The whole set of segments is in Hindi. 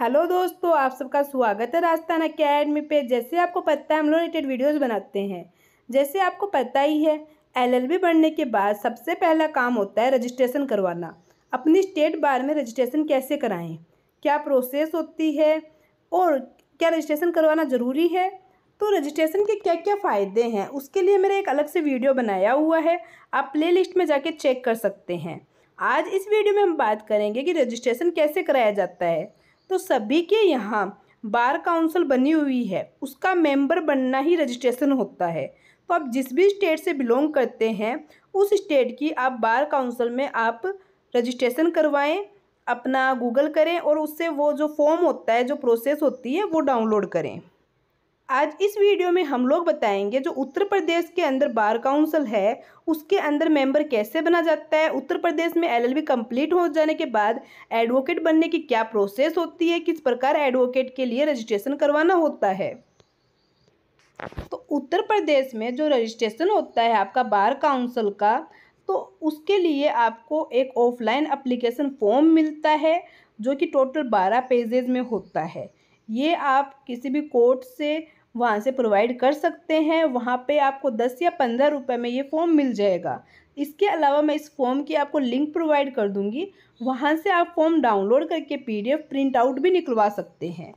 हेलो दोस्तों आप सबका स्वागत है राजस्थान अकेडमी पे जैसे आपको पता है हम लोग रिलेटेड वीडियोस बनाते हैं जैसे आपको पता ही है एलएलबी बनने के बाद सबसे पहला काम होता है रजिस्ट्रेशन करवाना अपनी स्टेट बार में रजिस्ट्रेशन कैसे कराएं क्या प्रोसेस होती है और क्या रजिस्ट्रेशन करवाना ज़रूरी है तो रजिस्ट्रेशन के क्या क्या फ़ायदे हैं उसके लिए मेरा एक अलग से वीडियो बनाया हुआ है आप प्ले में जाके चेक कर सकते हैं आज इस वीडियो में हम बात करेंगे कि रजिस्ट्रेशन कैसे कराया जाता है तो सभी के यहाँ बार काउंसिल बनी हुई है उसका मेंबर बनना ही रजिस्ट्रेशन होता है तो आप जिस भी स्टेट से बिलोंग करते हैं उस स्टेट की आप बार काउंसिल में आप रजिस्ट्रेशन करवाएं अपना गूगल करें और उससे वो जो फॉर्म होता है जो प्रोसेस होती है वो डाउनलोड करें आज इस वीडियो में हम लोग बताएंगे जो उत्तर प्रदेश के अंदर बार काउंसिल है उसके अंदर मेंबर कैसे बना जाता है उत्तर प्रदेश में एलएलबी कंप्लीट हो जाने के बाद एडवोकेट बनने की क्या प्रोसेस होती है किस प्रकार एडवोकेट के लिए रजिस्ट्रेशन करवाना होता है तो उत्तर प्रदेश में जो रजिस्ट्रेशन होता है आपका बार काउंसिल का तो उसके लिए आपको एक ऑफलाइन अप्लीकेशन फॉर्म मिलता है जो कि टोटल बारह पेजेज में होता है ये आप किसी भी कोर्ट से वहाँ से प्रोवाइड कर सकते हैं वहाँ पे आपको दस या पंद्रह रुपये में ये फॉर्म मिल जाएगा इसके अलावा मैं इस फॉर्म की आपको लिंक प्रोवाइड कर दूंगी वहाँ से आप फॉर्म डाउनलोड करके पीडीएफ प्रिंट आउट भी निकलवा सकते हैं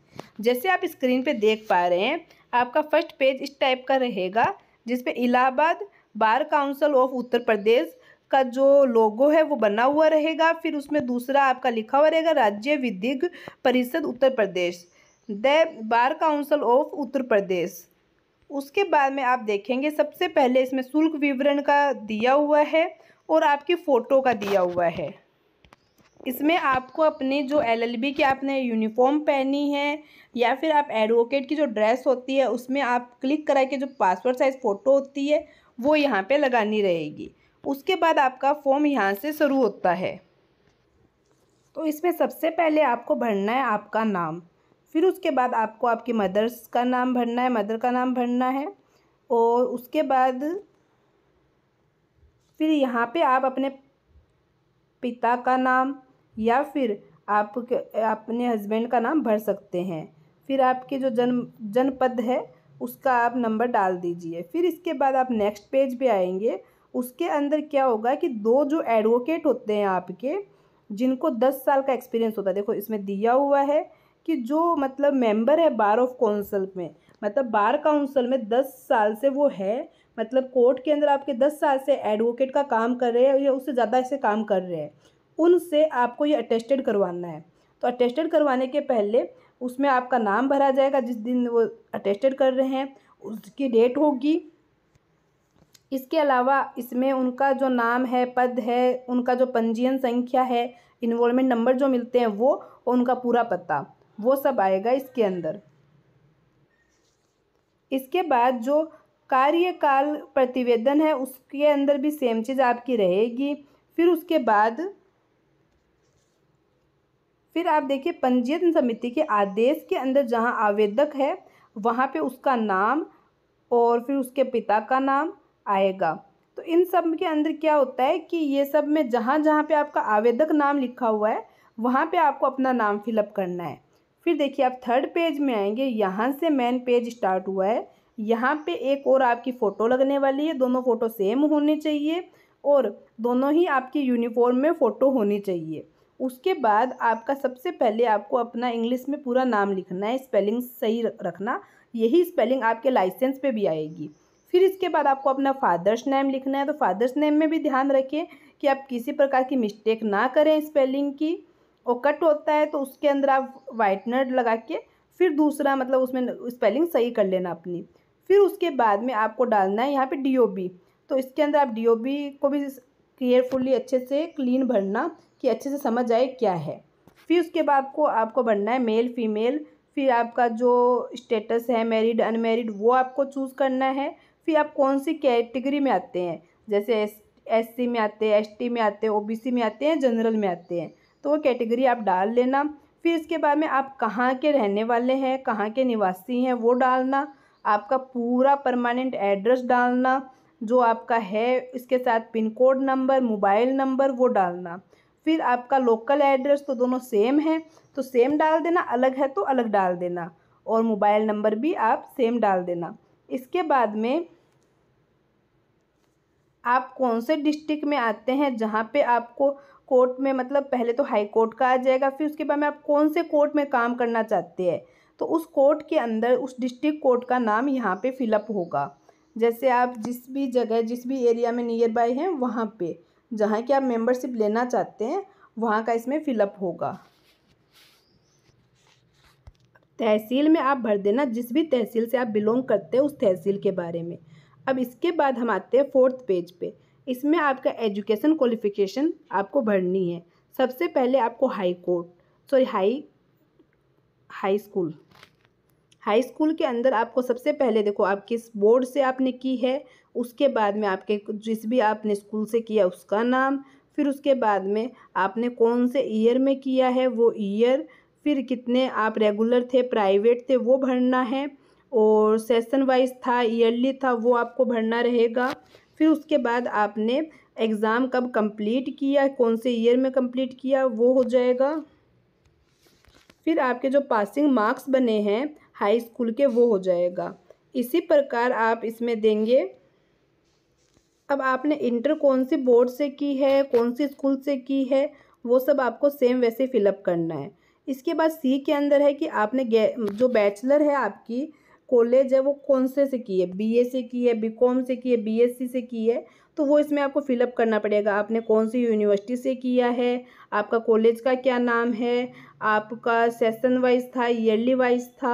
जैसे आप स्क्रीन पे देख पा रहे हैं आपका फर्स्ट पेज इस टाइप का रहेगा जिसपे Allahabad bar council of Uttar Pradesh का जो लोगो है वो बना हुआ रहेगा फिर उसमें दूसरा आपका लिखा हुआ रहेगा राज्य विधिक परिषद Uttar Pradesh the bar council of Uttar Pradesh उसके बाद में आप देखेंगे सबसे पहले इसमें शुल्क विवरण का दिया हुआ है और आपकी फ़ोटो का दिया हुआ है इसमें आपको अपने जो एलएलबी की आपने यूनिफॉर्म पहनी है या फिर आप एडवोकेट की जो ड्रेस होती है उसमें आप क्लिक करा के जो पासपोर्ट साइज़ फ़ोटो होती है वो यहाँ पे लगानी रहेगी उसके बाद आपका फॉर्म यहाँ से शुरू होता है तो इसमें सबसे पहले आपको भरना है आपका नाम फिर उसके बाद आपको आपकी मदर्स का नाम भरना है मदर का नाम भरना है और उसके बाद फिर यहाँ पे आप अपने पिता का नाम या फिर आप अपने हस्बैंड का नाम भर सकते हैं फिर आपके जो जन्म जनपद है उसका आप नंबर डाल दीजिए फिर इसके बाद आप नेक्स्ट पेज पे आएंगे उसके अंदर क्या होगा कि दो जो एडवोकेट होते हैं आपके जिनको दस साल का एक्सपीरियंस होता है देखो इसमें दिया हुआ है कि जो मतलब मेंबर है बार ऑफ काउंसिल में मतलब बार काउंसिल में दस साल से वो है मतलब कोर्ट के अंदर आपके दस साल से एडवोकेट का काम कर रहे हैं या उससे ज़्यादा ऐसे काम कर रहे हैं उनसे आपको ये अटेस्टेड करवाना है तो अटेस्टेड करवाने के पहले उसमें आपका नाम भरा जाएगा जिस दिन वो अटेस्टेड कर रहे हैं उसकी डेट होगी इसके अलावा इसमें उनका जो नाम है पद है उनका जो पंजीयन संख्या है इन्वॉलमेंट नंबर जो मिलते हैं वो और उनका पूरा पता वो सब आएगा इसके अंदर इसके बाद जो कार्यकाल प्रतिवेदन है उसके अंदर भी सेम चीज़ आपकी रहेगी फिर उसके बाद फिर आप देखिए पंजीयन समिति के आदेश के अंदर जहाँ आवेदक है वहां पे उसका नाम और फिर उसके पिता का नाम आएगा तो इन सब के अंदर क्या होता है कि ये सब में जहाँ जहाँ पे आपका आवेदक नाम लिखा हुआ है वहाँ पे आपको अपना नाम फिलअप करना है फिर देखिए आप थर्ड पेज में आएंगे यहाँ से मेन पेज स्टार्ट हुआ है यहाँ पे एक और आपकी फ़ोटो लगने वाली है दोनों फ़ोटो सेम होनी चाहिए और दोनों ही आपकी यूनिफॉर्म में फ़ोटो होनी चाहिए उसके बाद आपका सबसे पहले आपको अपना इंग्लिश में पूरा नाम लिखना है स्पेलिंग सही रखना यही स्पेलिंग आपके लाइसेंस पे भी आएगी फिर इसके बाद आपको अपना फादर्स नेम लिखना है तो फादर्स नेम में भी ध्यान रखें कि आप किसी प्रकार की मिस्टेक ना करें स्पेलिंग की और कट होता है तो उसके अंदर आप वाइटनर लगा के फिर दूसरा मतलब उसमें स्पेलिंग सही कर लेना अपनी फिर उसके बाद में आपको डालना है यहाँ पे डी तो इसके अंदर आप डी को भी केयरफुली अच्छे से क्लीन भरना कि अच्छे से समझ आए क्या है फिर उसके बाद को आपको भरना है मेल फीमेल फिर आपका जो स्टेटस है मैरिड अनमेरिड वो आपको चूज़ करना है फिर आप कौन सी कैटेगरी में आते हैं जैसे एस एस में आते हैं एस में आते हैं ओ में आते हैं जनरल में आते हैं तो वो कैटेगरी आप डाल लेना फिर इसके बाद में आप कहाँ के रहने वाले हैं कहाँ के निवासी हैं वो डालना आपका पूरा परमानेंट एड्रेस डालना जो आपका है इसके साथ pin code number mobile number वो डालना फिर आपका लोकल एड्रेस तो दोनों सेम है तो सेम डाल देना अलग है तो अलग डाल देना और मोबाइल नंबर भी आप सेम डाल देना इसके बाद में आप कौन से डिस्ट्रिक्ट में आते हैं जहाँ पे आपको कोर्ट में मतलब पहले तो हाई कोर्ट का आ जाएगा फिर उसके बाद में आप कौन से कोर्ट में काम करना चाहते हैं तो उस कोर्ट के अंदर उस डिस्ट्रिक्ट कोर्ट का नाम यहाँ पे फिलअप होगा जैसे आप जिस भी जगह जिस भी एरिया में नियर बाय हैं वहाँ पे जहाँ की आप मेम्बरशिप लेना चाहते हैं वहाँ का इसमें फिलअप होगा तहसील में आप भर देना जिस भी तहसील से आप बिलोंग करते हैं उस तहसील के बारे में अब इसके बाद हम आते हैं फोर्थ पेज पे इसमें आपका एजुकेशन क्वालिफिकेशन आपको भरनी है सबसे पहले आपको high court sorry high high school high school के अंदर आपको सबसे पहले देखो आप किस बोर्ड से आपने की है उसके बाद में आपके जिस भी आपने स्कूल से किया उसका नाम फिर उसके बाद में आपने कौन से ईयर में किया है वो ईयर फिर कितने आप रेगुलर थे प्राइवेट थे वो भरना है और सेशन वाइज था ईयरली था वो आपको भरना रहेगा फिर उसके बाद आपने एग्ज़ाम कब कंप्लीट किया कौन से ईयर में कंप्लीट किया वो हो जाएगा फिर आपके जो पासिंग मार्क्स बने हैं हाई स्कूल के वो हो जाएगा इसी प्रकार आप इसमें देंगे अब आपने इंटर कौन सी बोर्ड से की है कौन सी स्कूल से की है वो सब आपको सेम वैसे फिलअप करना है इसके बाद सी के अंदर है कि आपने जो बैचलर है आपकी कॉलेज है वो कौन से से की है ए से की है बीकॉम से की है बीएससी से की है तो वो इसमें आपको फिलअप करना पड़ेगा आपने कौन सी यूनिवर्सिटी से किया है आपका कॉलेज का क्या नाम है आपका सेशन वाइज था ईयरली वाइज था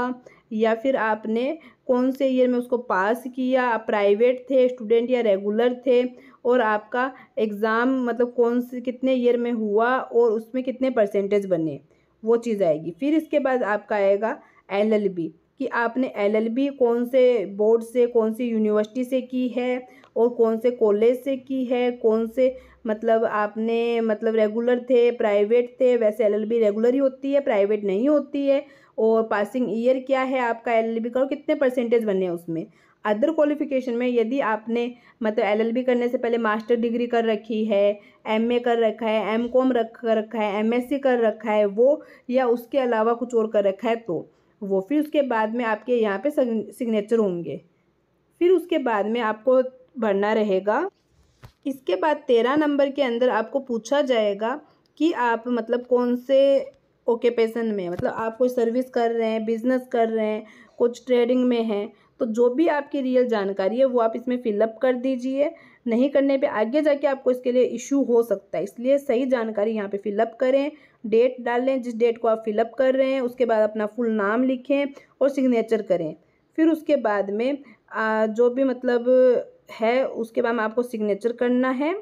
या फिर आपने कौन से ईयर में उसको पास किया आप प्राइवेट थे स्टूडेंट या रेगुलर थे और आपका एग्ज़ाम मतलब कौन से कितने ईयर में हुआ और उसमें कितने परसेंटेज बने वो चीज़ आएगी फिर इसके बाद आपका आएगा एल एल बी कि आपने एलएलबी कौन से बोर्ड से कौन सी यूनिवर्सिटी से की है और कौन से कॉलेज से की है कौन से मतलब आपने मतलब रेगुलर थे प्राइवेट थे वैसे एलएलबी रेगुलर ही होती है प्राइवेट नहीं होती है और पासिंग ईयर क्या है आपका एलएलबी का और कितने परसेंटेज बने हैं उसमें अदर क्वालिफिकेशन में यदि आपने मतलब एलएलबी करने से पहले मास्टर डिग्री कर रखी है एमए कर रखा है एमकॉम रख कर रखा है एमएससी कर रखा है वो या उसके अलावा कुछ और कर रखा है तो वो फिर उसके बाद में आपके यहाँ पे सिग्नेचर होंगे फिर उसके बाद में आपको भरना रहेगा इसके बाद तेरह नंबर के अंदर आपको पूछा जाएगा कि आप मतलब कौन से ओकेपेशन में मतलब आप कोई सर्विस कर रहे हैं बिज़नेस कर रहे हैं कुछ ट्रेडिंग में हैं तो जो भी आपकी रियल जानकारी है वो आप इसमें फिलअप कर दीजिए नहीं करने पे आगे जाके आपको इसके लिए इशू हो सकता है इसलिए सही जानकारी यहाँ पे फिलअप करें डेट डाल लें जिस डेट को आप फिलअप कर रहे हैं उसके बाद अपना फुल नाम लिखें और सिग्नेचर करें फिर उसके बाद में आ, जो भी मतलब है उसके बाद में आपको सिग्नेचर करना है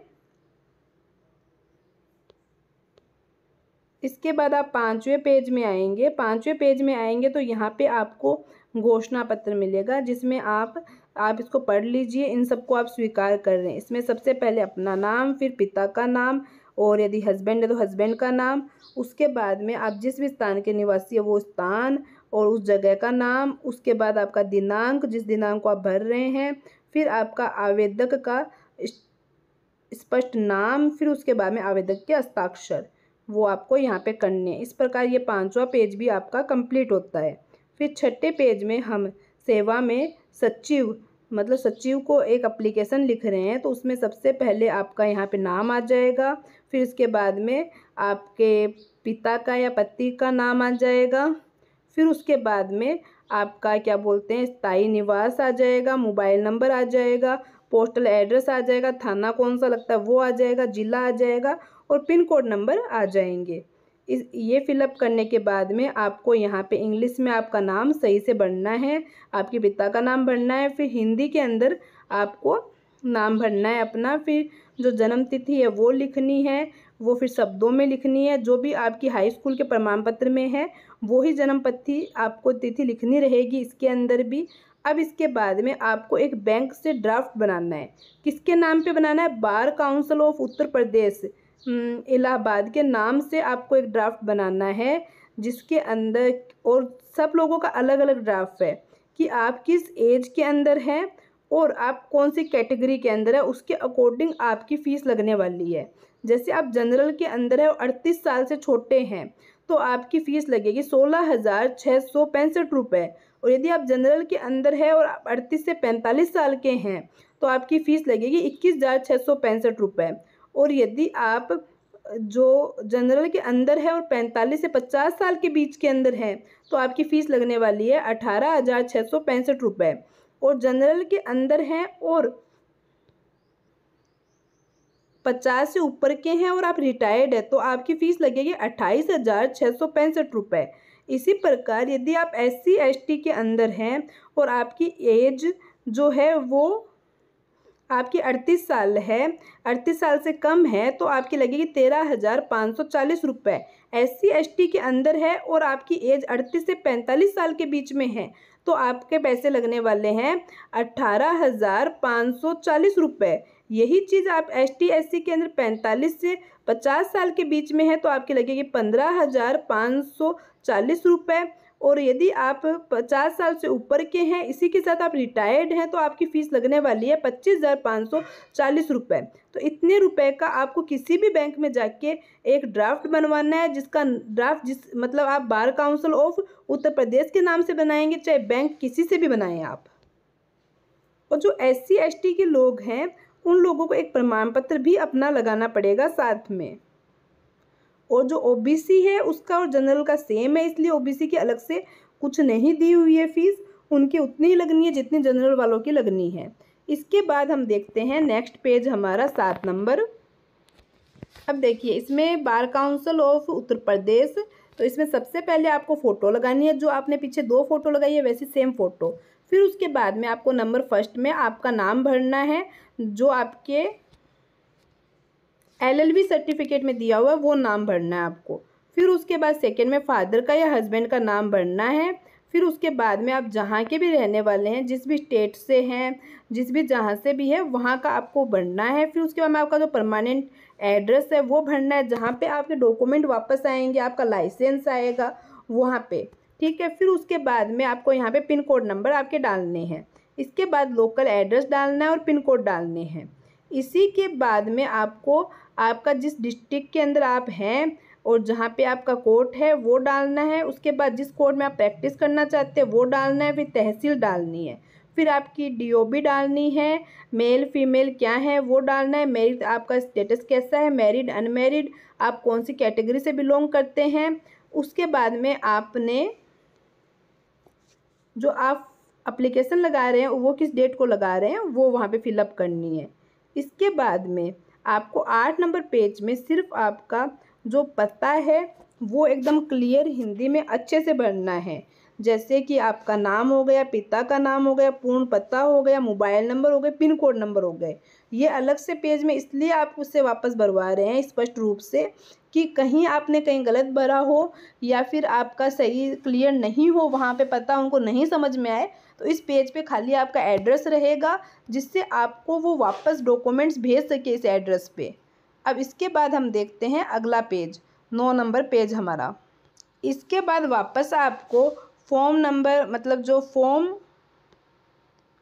इसके बाद आप पाँचवें पेज में आएंगे पाँचवें पेज में आएंगे तो यहाँ पे आपको घोषणा पत्र मिलेगा जिसमें आप आप इसको पढ़ लीजिए इन सबको आप स्वीकार कर रहे हैं इसमें सबसे पहले अपना नाम फिर पिता का नाम और यदि हस्बैंड है तो हस्बैंड का नाम उसके बाद में आप जिस भी स्थान के निवासी है वो स्थान और उस जगह का नाम उसके बाद आपका दिनांक जिस दिनांक को आप भर रहे हैं फिर आपका आवेदक का स्पष्ट नाम फिर उसके बाद में आवेदक के हस्ताक्षर वो आपको यहाँ पे करने इस प्रकार ये पांचवा पेज भी आपका कंप्लीट होता है फिर छठे पेज में हम सेवा में सचिव मतलब सचिव को एक अप्लीकेशन लिख रहे हैं तो उसमें सबसे पहले आपका यहाँ पे नाम आ जाएगा फिर उसके बाद में आपके पिता का या पति का नाम आ जाएगा फिर उसके बाद में आपका क्या बोलते हैं स्थाई निवास आ जाएगा मोबाइल नंबर आ जाएगा पोस्टल एड्रेस आ जाएगा थाना कौन सा लगता है वो आ जाएगा ज़िला आ जाएगा और पिन कोड नंबर आ जाएंगे इस ये फिलअप करने के बाद में आपको यहाँ पे इंग्लिश में आपका नाम सही से भरना है आपके पिता का नाम भरना है फिर हिंदी के अंदर आपको नाम भरना है अपना फिर जो जन्म तिथि है वो लिखनी है वो फिर शब्दों में लिखनी है जो भी आपकी हाई स्कूल के प्रमाण पत्र में है वो ही जन्म आपको तिथि लिखनी रहेगी इसके अंदर भी अब इसके बाद में आपको एक बैंक से ड्राफ्ट बनाना है किसके नाम पे बनाना है bar council of Uttar Pradesh Allahabad के नाम से आपको एक ड्राफ्ट बनाना है जिसके अंदर और सब लोगों का अलग अलग ड्राफ्ट है कि आप किस एज के अंदर हैं और आप कौन सी कैटेगरी के अंदर है उसके अकॉर्डिंग आपकी फ़ीस लगने वाली है जैसे आप जनरल के अंदर है और अड़तीस साल से छोटे हैं तो आपकी फ़ीस लगेगी सोलह हज़ार छः सौ पैंसठ रुपये और यदि आप जनरल के अंदर है और आप अड़तीस से पैंतालीस साल के हैं तो आपकी फ़ीस लगेगी इक्कीस हज़ार छः सौ पैंसठ रुपये और यदि आप जो जनरल के अंदर है और पैंतालीस से पचास साल के बीच के अंदर है तो आपकी फ़ीस लगने वाली है अठारह हज़ार छः सौ पैंसठ रुपये और जनरल के अंदर हैं और पचास से ऊपर के हैं और आप रिटायर्ड हैं तो आपकी फ़ीस लगेगी अट्ठाईस हज़ार छः सौ पैंसठ रुपये इसी प्रकार यदि आप एस सी एस टी के अंदर हैं और आपकी एज जो है वो आपकी अड़तीस साल है अड़तीस साल से कम है तो आपकी लगेगी तेरह हज़ार पाँच सौ चालीस रुपये एस सी एस के अंदर है और आपकी एज अड़तीस से पैंतालीस साल के बीच में है तो आपके पैसे लगने वाले हैं अट्ठारह हज़ार पाँच सौ चालीस रुपये यही चीज़ आप एस टी एस सी के अंदर पैंतालीस से पचास साल के बीच में है तो आपकी लगेगी पंद्रह हज़ार पाँच सौ चालीस रुपये और यदि आप 50 साल से ऊपर के हैं इसी के साथ आप रिटायर्ड हैं तो आपकी फ़ीस लगने वाली है पच्चीस हज़ार पाँच सौ चालीस रुपये तो इतने रुपए का आपको किसी भी बैंक में जाके एक ड्राफ्ट बनवाना है जिसका ड्राफ्ट जिस मतलब आप बार काउंसिल ऑफ उत्तर प्रदेश के नाम से बनाएंगे चाहे बैंक किसी से भी बनाएं आप और जो एस सी के लोग हैं उन लोगों को एक प्रमाण पत्र भी अपना लगाना पड़ेगा साथ में और जो ओबीसी है उसका और जनरल का सेम है इसलिए ओबीसी की अलग से कुछ नहीं दी हुई है फीस उनकी उतनी ही लगनी है जितनी जनरल वालों की लगनी है इसके बाद हम देखते हैं नेक्स्ट पेज हमारा सात नंबर अब देखिए इसमें बार काउंसिल ऑफ उत्तर प्रदेश तो इसमें सबसे पहले आपको फ़ोटो लगानी है जो आपने पीछे दो फोटो लगाई है वैसे सेम फ़ोटो फिर उसके बाद में आपको नंबर फर्स्ट में आपका नाम भरना है जो आपके एलएलबी सर्टिफिकेट में दिया हुआ है वो नाम भरना है आपको फिर उसके बाद सेकेंड में फादर का या हस्बैंड का नाम भरना है फिर उसके बाद में आप जहाँ के भी रहने वाले हैं जिस भी स्टेट से हैं जिस भी जहाँ से भी है वहाँ का आपको भरना है फिर उसके बाद में आपका जो परमानेंट एड्रेस है वो भरना है जहाँ पे आपके डॉक्यूमेंट वापस आएंगे आपका लाइसेंस आएगा वहाँ पे ठीक है फिर उसके बाद में आपको यहाँ पे पिन कोड नंबर आपके डालने हैं इसके बाद लोकल एड्रेस डालना है और पिन कोड डालने हैं इसी के बाद में आपको आपका जिस डिस्ट्रिक्ट के अंदर आप हैं और जहाँ पे आपका कोर्ट है वो डालना है उसके बाद जिस कोर्ट में आप प्रैक्टिस करना चाहते हैं वो डालना है फिर तहसील डालनी है फिर आपकी डीओबी डालनी है मेल फीमेल क्या है वो डालना है मेरिड आपका स्टेटस कैसा है मैरिड अनमेरिड आप कौन सी कैटेगरी से बिलोंग करते हैं उसके बाद में आपने जो आप अप्लीकेशन लगा रहे हैं वो किस डेट को लगा रहे हैं वो वहाँ पर फिलअप करनी है इसके बाद में आपको आठ नंबर पेज में सिर्फ आपका जो पता है वो एकदम क्लियर हिंदी में अच्छे से भरना है जैसे कि आपका नाम हो गया पिता का नाम हो गया पूर्ण पता हो गया मोबाइल नंबर हो गया पिन कोड नंबर हो गए ये अलग से पेज में इसलिए आप उससे वापस भरवा रहे हैं स्पष्ट रूप से कि कहीं आपने कहीं गलत भरा हो या फिर आपका सही क्लियर नहीं हो वहाँ पे पता उनको नहीं समझ में आए तो इस पेज पे खाली आपका एड्रेस रहेगा जिससे आपको वो वापस डॉक्यूमेंट्स भेज सके इस एड्रेस पे अब इसके बाद हम देखते हैं अगला पेज नौ नंबर पेज हमारा इसके बाद वापस आपको फॉर्म नंबर मतलब जो फॉर्म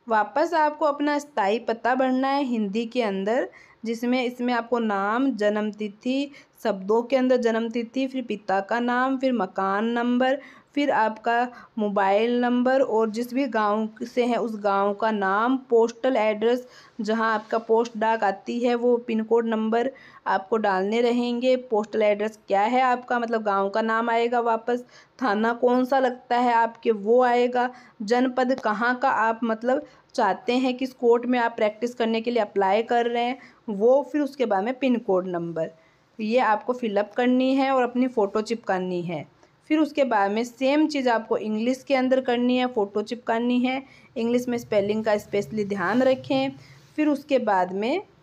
वापस आपको अपना स्थाई पता भरना है हिंदी के अंदर जिसमें इसमें आपको नाम जन्म तिथि शब्दों के अंदर जन्म तिथि फिर पिता का नाम फिर मकान नंबर फिर आपका मोबाइल नंबर और जिस भी गांव से हैं उस गांव का नाम पोस्टल एड्रेस जहां आपका पोस्ट डाक आती है वो पिन कोड नंबर आपको डालने रहेंगे पोस्टल एड्रेस क्या है आपका मतलब गांव का नाम आएगा वापस थाना कौन सा लगता है आपके वो आएगा जनपद कहाँ का आप मतलब चाहते हैं किस कोर्ट में आप प्रैक्टिस करने के लिए अप्लाई कर रहे हैं वो फिर उसके बाद में पिन कोड नंबर ये आपको फिलअप करनी है और अपनी फ़ोटो चिपकानी है फिर उसके बाद में सेम चीज़ आपको इंग्लिश के अंदर करनी है फ़ोटो चिपकानी है इंग्लिश में स्पेलिंग का स्पेशली ध्यान रखें फिर उसके बाद में